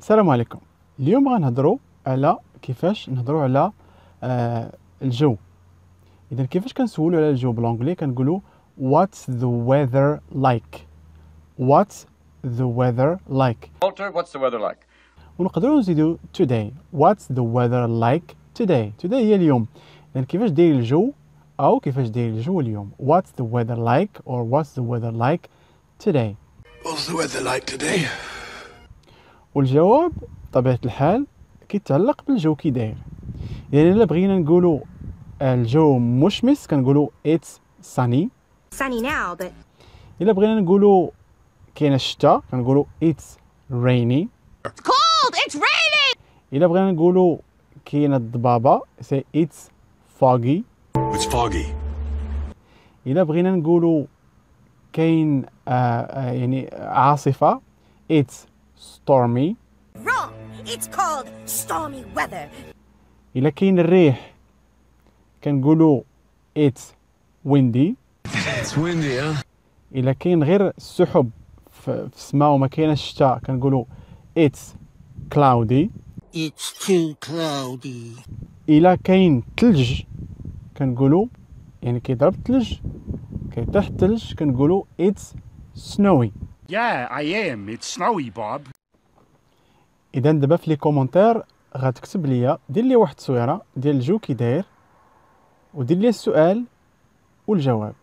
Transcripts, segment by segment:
السلام عليكم اليوم غنهضروا على كيفاش نهضروا على آه الجو اذا كيفاش كنسولوا على الجو بالانجلي كنقولوا what's the weather like what's the weather like Walter what's the weather like ونقدروا نزيدوا today what's the weather like today today هي اليوم اذا كيفاش داير الجو او كيفاش داير الجو اليوم what's the weather like or what's the weather like today what's the weather like today والجواب بطبيعه الحال كيتعلق بالجو كي داير يعني الا بغينا نقولوا الجو مشمس كنقولوا اتس sunny sunny now but الا بغينا نقولوا كاين الشتاء كنقولوا اتس rainy it's cold it's ريني الا بغينا نقولوا كاين الضبابه سي اتس foggy it's foggy الا بغينا نقولوا كاين آه, آه، يعني عاصفه اتس stormy wrong it's called stormy weather إلا كاين الريح كنقولوا it's windy it's windy ها إلا كاين غير السحب في السماء وما كايناش الشتاء كنقولوا it's cloudy it's too cloudy إلا كاين ثلج كنقولوا يعني كيضرب الثلج كيطيح الثلج كنقولوا it's snowy yeah I am it's snowy Bob اذا دابا في لي كومونتير غتكتب ليا دير لي واحد التصويره ديال الجو كي داير ودير لي السؤال والجواب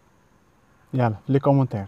يلا في لي كومونتير